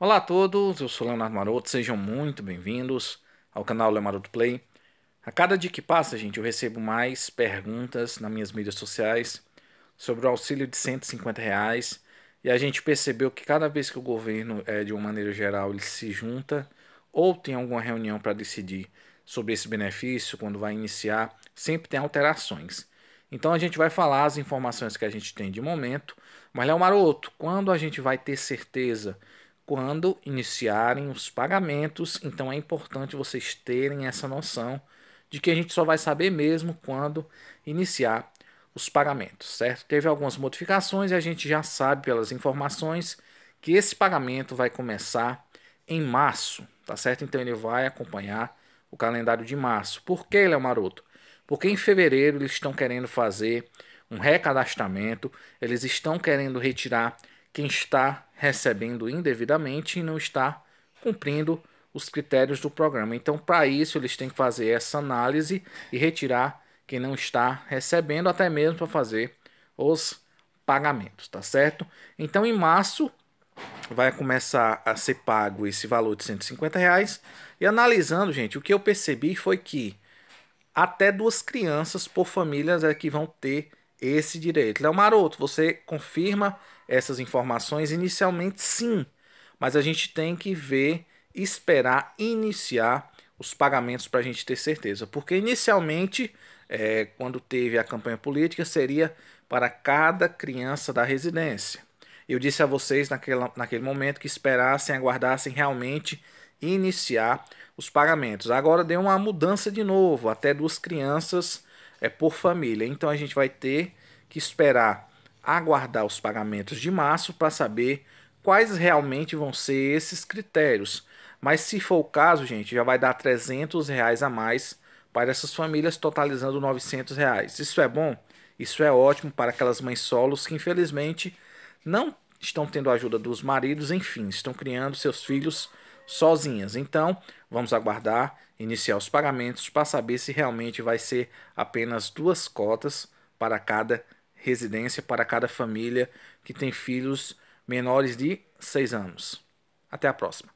Olá a todos, eu sou Leonardo Maroto, sejam muito bem-vindos ao canal Leonardo Play. A cada dia que passa, gente, eu recebo mais perguntas nas minhas mídias sociais sobre o auxílio de 150 reais e a gente percebeu que cada vez que o governo, é, de uma maneira geral, ele se junta ou tem alguma reunião para decidir sobre esse benefício, quando vai iniciar, sempre tem alterações. Então a gente vai falar as informações que a gente tem de momento, mas Léo Maroto, quando a gente vai ter certeza quando iniciarem os pagamentos, então é importante vocês terem essa noção de que a gente só vai saber mesmo quando iniciar os pagamentos, certo? Teve algumas modificações e a gente já sabe pelas informações que esse pagamento vai começar em março, tá certo? Então ele vai acompanhar o calendário de março. Por que, é Maroto? Porque em fevereiro eles estão querendo fazer um recadastramento, eles estão querendo retirar quem está recebendo indevidamente e não está cumprindo os critérios do programa. Então, para isso, eles têm que fazer essa análise e retirar quem não está recebendo, até mesmo para fazer os pagamentos, tá certo? Então, em março, vai começar a ser pago esse valor de 150 reais. E analisando, gente, o que eu percebi foi que até duas crianças por família é que vão ter esse direito. Léo Maroto, você confirma essas informações inicialmente? Sim, mas a gente tem que ver, esperar iniciar os pagamentos para a gente ter certeza, porque inicialmente, é, quando teve a campanha política, seria para cada criança da residência. Eu disse a vocês naquela, naquele momento que esperassem, aguardassem realmente iniciar os pagamentos. Agora deu uma mudança de novo, até duas crianças é por família. Então a gente vai ter que esperar aguardar os pagamentos de março para saber quais realmente vão ser esses critérios. Mas se for o caso, gente, já vai dar 300 reais a mais para essas famílias, totalizando 900 reais. Isso é bom? Isso é ótimo para aquelas mães solos que infelizmente não estão tendo a ajuda dos maridos, enfim, estão criando seus filhos sozinhas. Então, vamos aguardar iniciar os pagamentos para saber se realmente vai ser apenas duas cotas para cada residência, para cada família que tem filhos menores de 6 anos. Até a próxima.